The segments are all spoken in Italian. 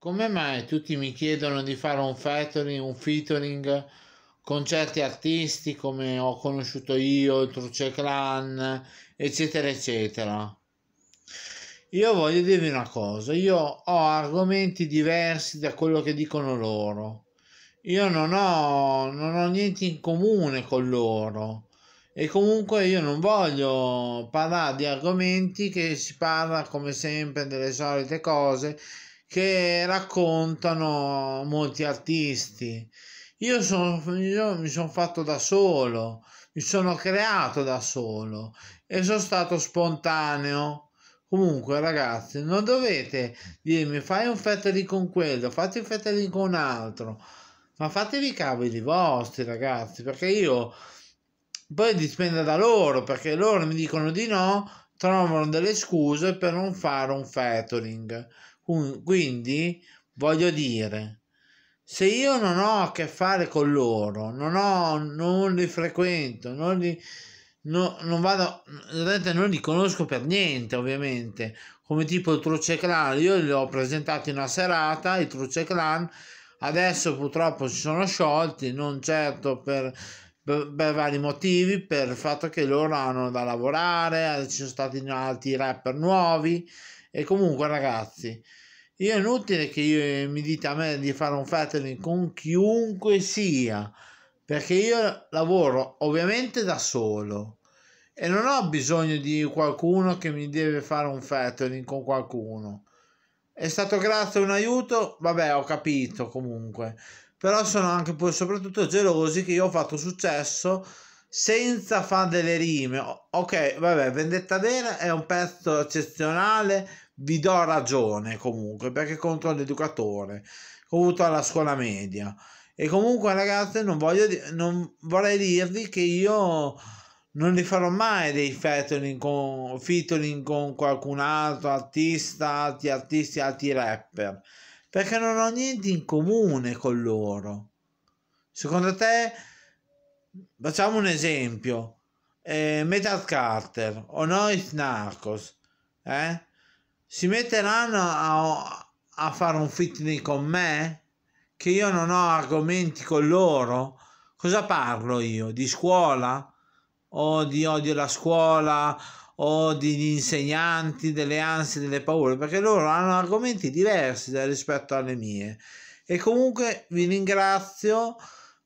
Come mai tutti mi chiedono di fare un featuring, un featuring con certi artisti come ho conosciuto io, il Truce Clan, eccetera, eccetera? Io voglio dirvi una cosa, io ho argomenti diversi da quello che dicono loro. Io non ho, non ho niente in comune con loro e comunque io non voglio parlare di argomenti che si parla come sempre delle solite cose che raccontano molti artisti. Io, sono, io mi sono fatto da solo, mi sono creato da solo e sono stato spontaneo. Comunque, ragazzi, non dovete dirmi fai un fettering con quello, fate un fettering con un altro, ma fatevi i cavoli vostri, ragazzi, perché io poi dipende da loro, perché loro mi dicono di no, trovano delle scuse per non fare un fettering. Quindi voglio dire, se io non ho a che fare con loro, non, ho, non li frequento, non li, no, non vado, non li conosco per niente ovviamente, come tipo il Truce Clan, io li ho presentati una serata, il Truce Clan, adesso purtroppo si sono sciolti, non certo per, per, per, vari motivi, per il fatto che loro hanno da lavorare, ci sono stati altri rapper nuovi, e comunque, ragazzi, io è inutile che io, eh, mi dite a me di fare un fettering con chiunque sia, perché io lavoro ovviamente da solo e non ho bisogno di qualcuno che mi deve fare un fettering con qualcuno. È stato grazie a un aiuto, vabbè, ho capito comunque però sono anche poi soprattutto gelosi che io ho fatto successo senza fare delle rime. Ok, vabbè, Vendetta Vera è un pezzo eccezionale, vi do ragione comunque, perché contro l'educatore, ho avuto alla scuola media. E comunque ragazzi, non, voglio, non vorrei dirvi che io non li farò mai dei featuring con, featuring con qualcun altro artista, altri artisti, altri rapper, perché non ho niente in comune con loro. Secondo te facciamo un esempio, eh, Metal Carter o Nois Narcos, eh? si metteranno a, a fare un fitness con me? Che io non ho argomenti con loro? Cosa parlo io? Di scuola? O di odio alla scuola? o degli insegnanti, delle ansie, delle paure, perché loro hanno argomenti diversi rispetto alle mie. E comunque vi ringrazio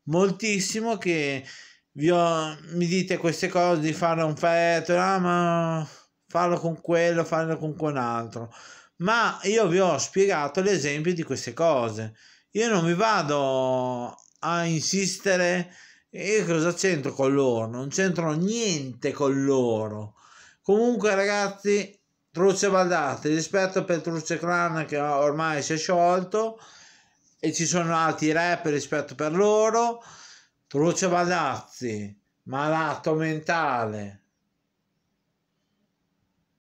moltissimo che vi ho, mi dite queste cose di fare un feto, ah, ma farlo con quello, farlo con quell'altro. Ma io vi ho spiegato l'esempio di queste cose. Io non mi vado a insistere e eh, cosa c'entro con loro? Non c'entro niente con loro. Comunque, ragazzi, Truce Baldate, rispetto per Truce Clan che ormai si è sciolto e ci sono altri rapper rispetto per loro. Truce Badazzi, malato mentale.